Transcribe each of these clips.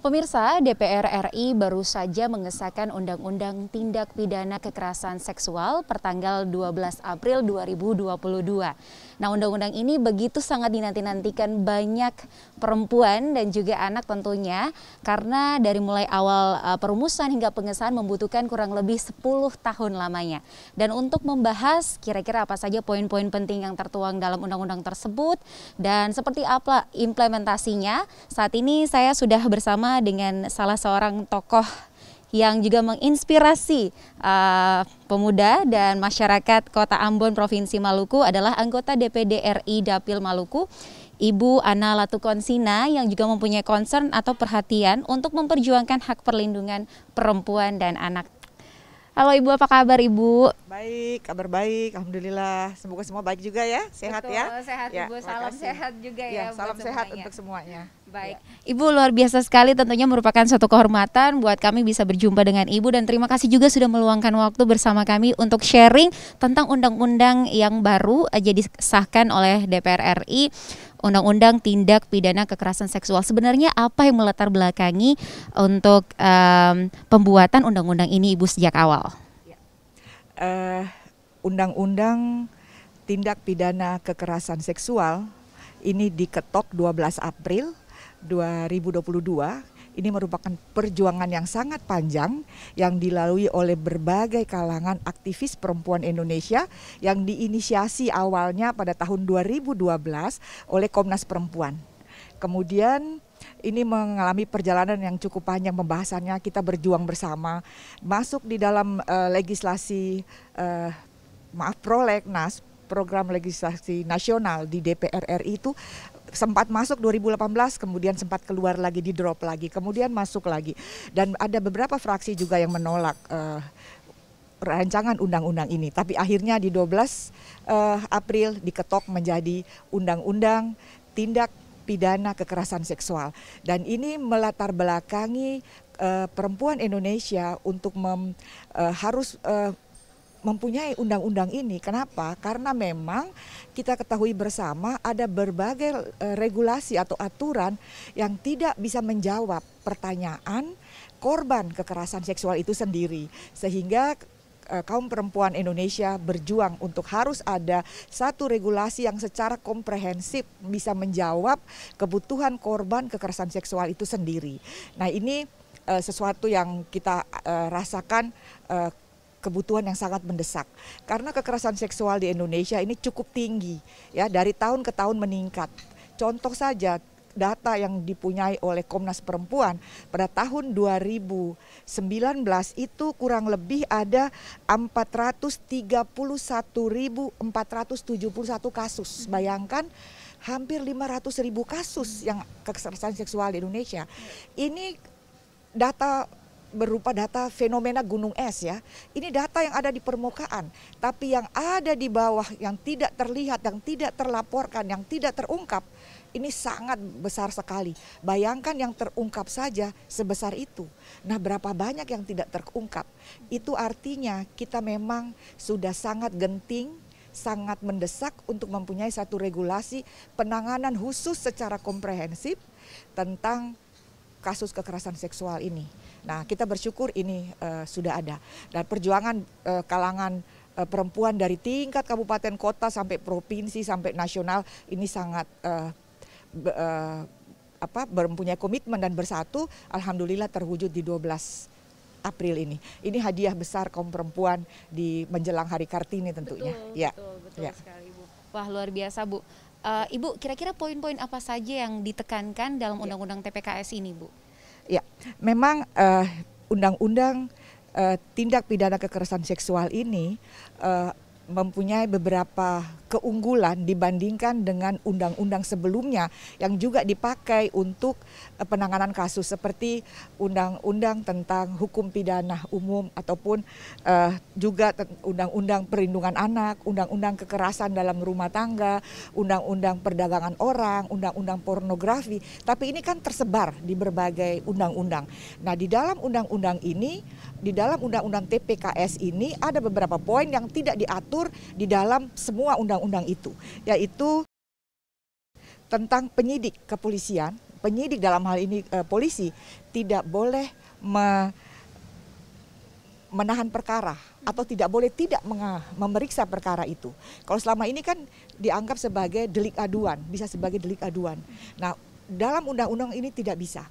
Pemirsa, DPR RI baru saja mengesahkan Undang-Undang Tindak Pidana Kekerasan Seksual pertanggal 12 April 2022. Nah, undang-undang ini begitu sangat dinanti-nantikan banyak perempuan dan juga anak tentunya karena dari mulai awal eh, perumusan hingga pengesahan membutuhkan kurang lebih 10 tahun lamanya. Dan untuk membahas kira-kira apa saja poin-poin penting yang tertuang dalam undang-undang tersebut dan seperti apa implementasinya, saat ini saya sudah bersama dengan salah seorang tokoh yang juga menginspirasi uh, pemuda dan masyarakat Kota Ambon Provinsi Maluku adalah anggota DPD RI Dapil Maluku Ibu Ana Latukonsina yang juga mempunyai concern atau perhatian untuk memperjuangkan hak perlindungan perempuan dan anak. Halo Ibu, apa kabar Ibu? Baik, kabar baik, Alhamdulillah. Semoga semua baik juga ya, sehat ya? Betul, ya. sehat ya, Ibu, salam makasih. sehat juga ya. ya salam sehat untuk semuanya. Baik, ya. Ibu luar biasa sekali tentunya merupakan suatu kehormatan buat kami bisa berjumpa dengan Ibu dan terima kasih juga sudah meluangkan waktu bersama kami untuk sharing tentang undang-undang yang baru eh, jadi disahkan oleh DPR RI Undang-Undang Tindak Pidana Kekerasan Seksual. Sebenarnya apa yang melatar belakangi untuk um, pembuatan undang-undang ini Ibu sejak awal? undang ya. eh, undang-undang Tindak Pidana Kekerasan Seksual ini diketok 12 April 2022 ini merupakan perjuangan yang sangat panjang yang dilalui oleh berbagai kalangan aktivis perempuan Indonesia yang diinisiasi awalnya pada tahun 2012 oleh Komnas Perempuan. Kemudian ini mengalami perjalanan yang cukup panjang pembahasannya kita berjuang bersama masuk di dalam uh, legislasi uh, maaf prolegnas program legislasi nasional di DPR RI itu sempat masuk 2018 kemudian sempat keluar lagi di drop lagi kemudian masuk lagi dan ada beberapa fraksi juga yang menolak uh, rancangan undang-undang ini tapi akhirnya di 12 uh, eh, April diketok menjadi undang-undang tindak pidana kekerasan seksual dan ini melatar belakangi uh, perempuan Indonesia untuk mem, uh, harus uh, mempunyai undang-undang ini. Kenapa? Karena memang kita ketahui bersama ada berbagai eh, regulasi atau aturan yang tidak bisa menjawab pertanyaan korban kekerasan seksual itu sendiri. Sehingga eh, kaum perempuan Indonesia berjuang untuk harus ada satu regulasi yang secara komprehensif bisa menjawab kebutuhan korban kekerasan seksual itu sendiri. Nah, ini eh, sesuatu yang kita rasakan kebutuhan yang sangat mendesak karena kekerasan seksual di Indonesia ini cukup tinggi ya dari tahun ke tahun meningkat. Contoh saja data yang dipunyai oleh Komnas Perempuan pada tahun 2019 itu kurang lebih ada 431.471 kasus. Hmm. Bayangkan hampir 500.000 kasus yang kekerasan seksual di Indonesia. Ini data berupa data fenomena gunung es ya. Ini data yang ada di permukaan, tapi yang ada di bawah yang tidak terlihat, yang tidak terlaporkan, yang tidak terungkap, ini sangat besar sekali. Bayangkan yang terungkap saja sebesar itu. Nah, berapa banyak yang tidak terungkap? Itu artinya kita memang sudah sangat genting sangat mendesak untuk mempunyai satu regulasi penanganan khusus secara komprehensif tentang kasus kekerasan seksual ini. Nah, kita bersyukur ini uh, sudah ada dan perjuangan uh, kalangan uh, perempuan dari tingkat kabupaten kota sampai provinsi sampai nasional ini sangat uh, be, uh, apa mempunyai komitmen dan bersatu alhamdulillah terwujud di 12 April ini. Ini hadiah besar kaum perempuan di menjelang Hari Kartini tentunya. Betul, ya. betul, betul ya. sekali Bu. Wah luar biasa Bu. Uh, Ibu kira-kira poin-poin apa saja yang ditekankan dalam ya. Undang-Undang TPKS ini Bu? Ya, memang eh, undang-undang uh, uh, tindak pidana kekerasan seksual ini uh, mempunyai beberapa keunggulan dibandingkan dengan undang-undang sebelumnya yang juga dipakai untuk eh, penanganan kasus seperti undang-undang tentang hukum pidana umum ataupun uh, juga undang-undang perlindungan anak, undang-undang kekerasan dalam rumah tangga, undang-undang perdagangan orang, undang-undang pornografi, tapi ini kan tersebar di berbagai undang-undang. Nah, di dalam undang-undang ini, di dalam undang-undang TPKS ini ada beberapa poin yang tidak diatur diatur di dalam semua undang-undang itu, yaitu tentang penyidik kepolisian, penyidik dalam hal ini eh, polisi tidak boleh me menahan perkara atau tidak boleh tidak memeriksa perkara itu. Kalau selama ini kan dianggap sebagai delik aduan, bisa sebagai delik aduan. Nah, dalam undang-undang ini tidak bisa.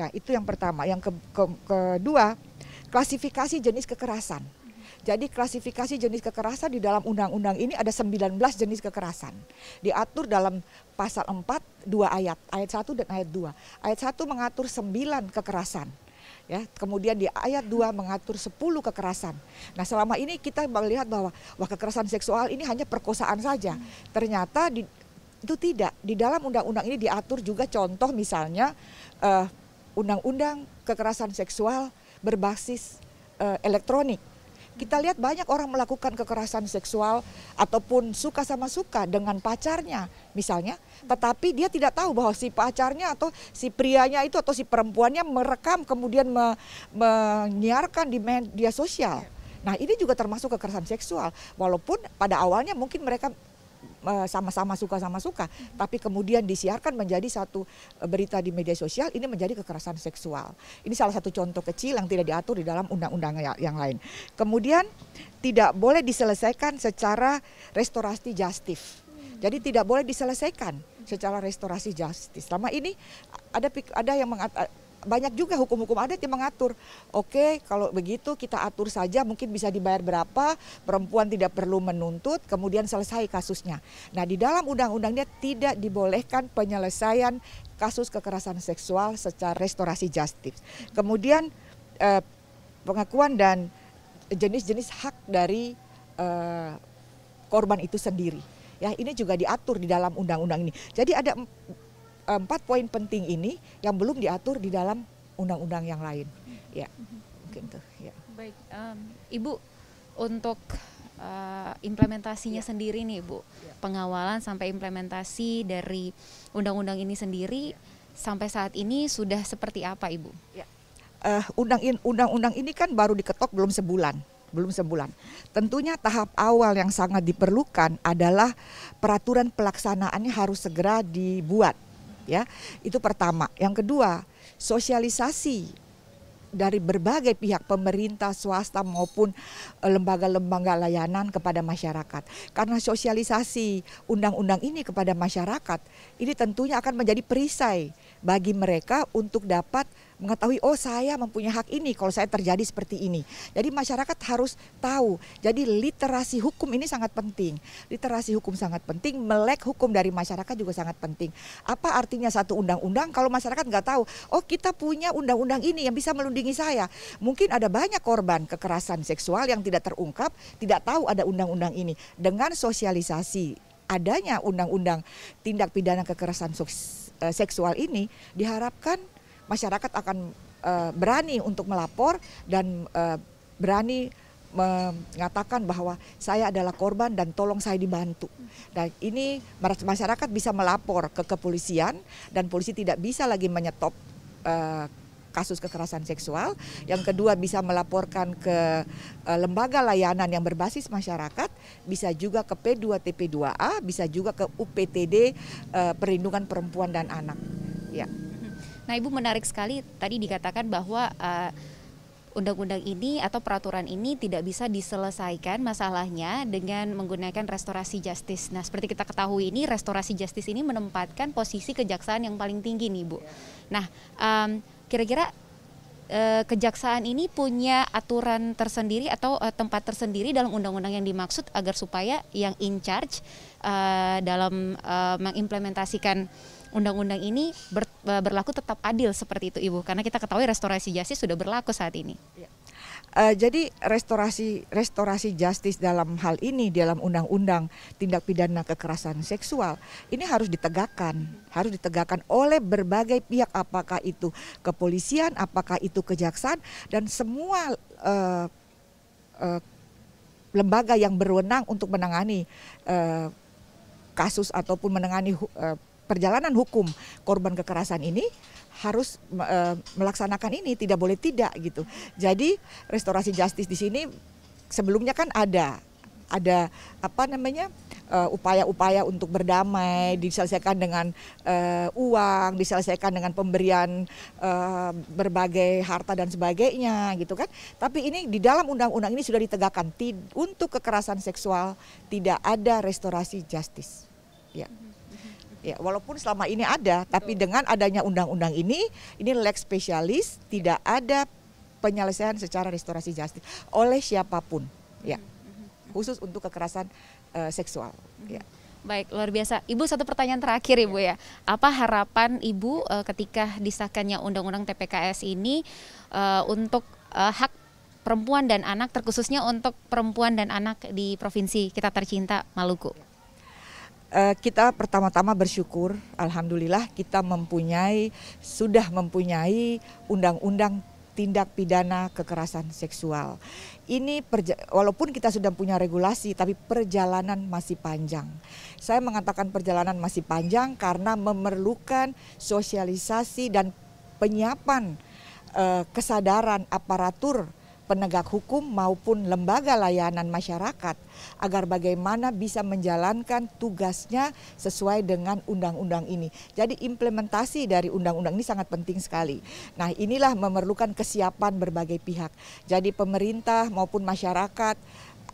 Ya, itu yang pertama. Yang ke ke kedua, klasifikasi jenis kekerasan. Jadi klasifikasi jenis kekerasan di dalam undang-undang ini ada 19 jenis kekerasan. Diatur dalam pasal 4 dua ayat, ayat 1 dan ayat 2. Ayat 1 mengatur 9 kekerasan. Ya, kemudian di ayat 2 mengatur 10 kekerasan. Nah, selama ini kita melihat bahwa wah kekerasan seksual ini hanya perkosaan saja. Hmm. Ternyata di, itu tidak. Di dalam undang-undang ini diatur juga contoh misalnya undang eh, undang-undang kekerasan seksual berbasis uh, elektronik kita lihat banyak orang melakukan kekerasan seksual ataupun suka sama suka dengan pacarnya misalnya, tetapi dia tidak tahu bahwa si pacarnya atau si prianya itu atau si perempuannya merekam kemudian me menyiarkan di media sosial. Iya. Nah, ini juga termasuk kekerasan seksual. Walaupun pada awalnya mungkin mereka Eh, sama-sama suka sama suka, hmm. tapi kemudian disiarkan menjadi satu eh, berita di media sosial ini menjadi kekerasan seksual. Ini salah satu contoh kecil yang tidak diatur di dalam undang-undang ya, yang lain. Kemudian tidak boleh diselesaikan secara restorasi justif. Hmm. Jadi tidak boleh diselesaikan secara restorasi justice. Selama ini ada ada yang mengat, banyak juga hukum-hukum adat yang mengatur. Oke, kalau begitu kita atur saja mungkin bisa dibayar berapa, perempuan tidak perlu menuntut, kemudian selesai kasusnya. Nah, di dalam undang-undangnya tidak dibolehkan penyelesaian kasus kekerasan seksual secara restorasi justice. Kemudian eh, pengakuan dan jenis-jenis hak dari eh, korban itu sendiri. Ya, ini juga diatur di dalam undang-undang ini. Jadi ada Eh, empat poin penting ini yang belum diatur di dalam undang-undang yang lain. Ya, mungkin tuh. Ya. Baik, um, Ibu untuk uh, implementasinya ya. sendiri nih Bu, ya. pengawalan sampai implementasi dari undang-undang ini sendiri ya. sampai saat ini sudah seperti apa Ibu? Ya. Uh, undang-undang ini kan baru diketok belum sebulan belum sebulan. Tentunya tahap awal yang sangat diperlukan adalah peraturan pelaksanaannya harus segera dibuat ya. Itu pertama. Yang kedua, sosialisasi dari berbagai pihak pemerintah, swasta maupun eh, lembaga-lembaga layanan kepada masyarakat. Karena sosialisasi undang-undang ini kepada masyarakat, ini tentunya akan menjadi perisai bagi mereka untuk dapat mengetahui oh saya mempunyai hak ini kalau saya terjadi seperti ini. Jadi masyarakat harus tahu. Jadi literasi hukum ini sangat penting. Literasi hukum sangat penting, melek hukum dari masyarakat juga sangat penting. Apa artinya satu undang-undang kalau masyarakat nggak tahu, oh kita punya undang-undang ini yang bisa melindungi saya. Mungkin ada banyak korban kekerasan seksual yang tidak terungkap, tidak tahu ada undang-undang ini. Dengan sosialisasi adanya undang-undang tindak pidana kekerasan eh, seksual ini diharapkan masyarakat akan uh, berani untuk melapor dan uh, berani mengatakan bahwa saya adalah korban dan tolong saya dibantu. Dan ini masyarakat bisa melapor ke kepolisian dan polisi tidak bisa lagi menyetop uh, kasus kekerasan seksual. Yang kedua bisa melaporkan ke lembaga layanan yang berbasis masyarakat, bisa juga ke P2TP2A, bisa juga ke UPTD uh, Perlindungan Perempuan dan Anak. Ya. Nah, Ibu menarik sekali tadi dikatakan bahwa uh, undang-undang ini atau peraturan ini tidak bisa diselesaikan masalahnya dengan menggunakan restorasi justice. Nah, seperti kita ketahui ini restorasi justice ini menempatkan posisi kejaksaan yang paling tinggi nih, Bu. Nah, um, kira-kira eh, kejaksaan ini punya aturan tersendiri atau eh, tempat tersendiri dalam undang-undang yang dimaksud agar supaya yang in charge dalam mengimplementasikan undang-undang ini ber, e, berlaku tetap adil seperti itu Ibu? Karena kita ketahui restorasi justice sudah berlaku saat ini. Uh, jadi restorasi restorasi justice dalam hal ini dalam undang-undang tindak pidana kekerasan seksual ini harus ditegakkan, harus ditegakkan oleh berbagai pihak apakah itu kepolisian, apakah itu kejaksaan dan semua uh, uh, lembaga yang berwenang untuk menangani uh, kasus ataupun menangani uh, perjalanan hukum korban kekerasan ini harus e, melaksanakan ini tidak boleh tidak gitu. Jadi restorasi justice di sini sebelumnya kan ada ada apa namanya eh, upaya-upaya uh, untuk berdamai diselesaikan dengan uh, uang, diselesaikan dengan pemberian uh, berbagai harta dan sebagainya gitu kan. Tapi ini di dalam undang-undang ini sudah ditegakkan Tid untuk kekerasan seksual tidak ada restorasi justice. Ya. Ya, walaupun selama ini ada, Betul. tapi dengan adanya undang-undang ini, ini lex spesialis tidak ya. ada penyelesaian secara restorasi justice oleh siapapun, mm-hmm, ya. Mm-hmm. Khusus untuk kekerasan uh, seksual, mm-hmm. ya. Baik, luar biasa. Ibu satu pertanyaan terakhir Ibu ya. ya. Apa harapan Ibu uh, ketika disahkannya undang-undang TPKS ini uh, untuk uh, hak perempuan dan anak terkhususnya untuk perempuan dan anak di provinsi kita tercinta Maluku? Ya. Eh, kita pertama-tama bersyukur, alhamdulillah kita mempunyai sudah mempunyai undang-undang tindak pidana kekerasan seksual. Ini walaupun kita sudah punya regulasi tapi perjalanan masih panjang. Saya mengatakan perjalanan masih panjang karena memerlukan sosialisasi dan penyiapan eh, kesadaran aparatur penegak hukum maupun lembaga layanan masyarakat agar bagaimana bisa menjalankan tugasnya sesuai dengan undang-undang ini. Jadi implementasi dari undang-undang ini sangat penting sekali. Nah, inilah memerlukan kesiapan berbagai pihak. Jadi pemerintah maupun masyarakat,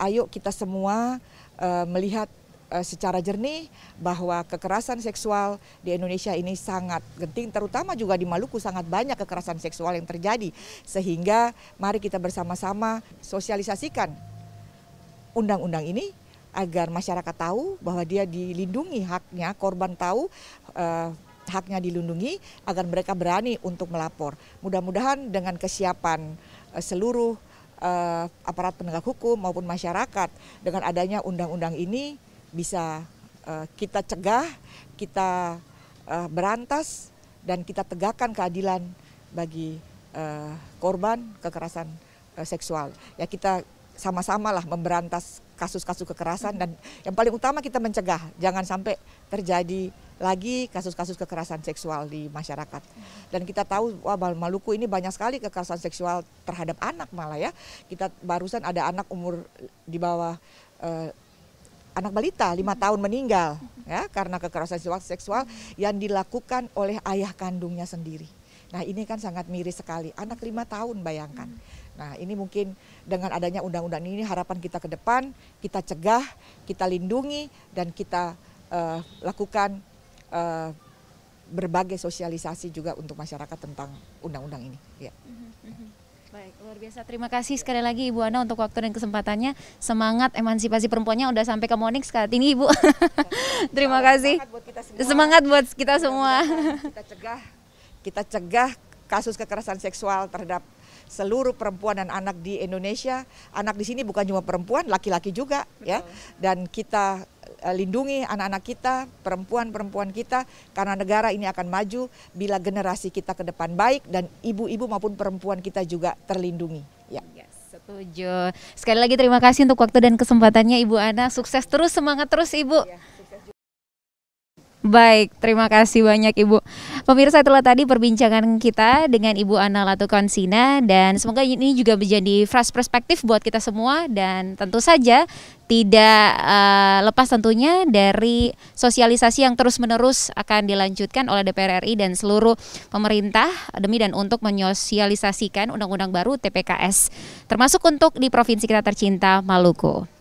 ayo kita semua eh, melihat Eh, secara jernih bahwa kekerasan seksual di Indonesia ini sangat genting terutama juga di Maluku sangat banyak kekerasan seksual yang terjadi sehingga mari kita bersama-sama sosialisasikan undang-undang ini agar masyarakat tahu bahwa dia dilindungi haknya korban tahu eh, haknya dilindungi agar mereka berani untuk melapor mudah-mudahan dengan kesiapan eh, seluruh eh, aparat penegak hukum maupun masyarakat dengan adanya undang-undang ini bisa uh, kita cegah, kita uh, berantas, dan kita tegakkan keadilan bagi uh, korban kekerasan uh, seksual. Ya kita sama sama lah memberantas kasus-kasus kekerasan dan yang paling utama kita mencegah jangan sampai terjadi lagi kasus-kasus kekerasan seksual di masyarakat. Dan kita tahu wah Maluku ini banyak sekali kekerasan seksual terhadap anak malah ya. Kita barusan ada anak umur di bawah uh, anak balita lima tahun meninggal ya karena kekerasan seksual yang dilakukan oleh ayah kandungnya sendiri. Nah ini kan sangat miris sekali anak lima tahun bayangkan. Nah ini mungkin dengan adanya undang-undang ini harapan kita ke depan kita cegah, kita lindungi dan kita uh, lakukan uh, berbagai sosialisasi juga untuk masyarakat tentang undang-undang ini. Ya. Mm-hmm. Mm-hmm. Baik, luar biasa. Terima kasih sekali lagi Ibu Ana untuk waktu dan kesempatannya. Semangat emansipasi perempuannya udah sampai ke monix saat ini Ibu. Terima kasih. Semangat buat kita semua. Semangat buat kita semua. Kita cegah kita cegah kasus kekerasan seksual terhadap seluruh perempuan dan anak di Indonesia. Anak di sini bukan cuma perempuan, laki-laki juga ya. Betul. ya. Dan kita Eh, lindungi anak-anak kita, perempuan-perempuan kita, karena negara ini akan maju bila generasi kita ke depan baik dan ibu-ibu maupun perempuan kita juga terlindungi. Ya. Yes, setuju. Sekali lagi terima kasih untuk waktu dan kesempatannya Ibu Ana. Sukses terus, semangat terus Ibu. Yeah. Baik, terima kasih banyak Ibu. Pemirsa itulah tadi perbincangan kita dengan Ibu Ana Latukonsina dan semoga ini juga menjadi fresh perspektif buat kita semua dan tentu saja tidak uh, lepas tentunya dari sosialisasi yang terus-menerus akan dilanjutkan oleh DPR RI dan seluruh pemerintah demi dan untuk menyosialisasikan undang-undang baru TPKS termasuk untuk di provinsi kita tercinta Maluku.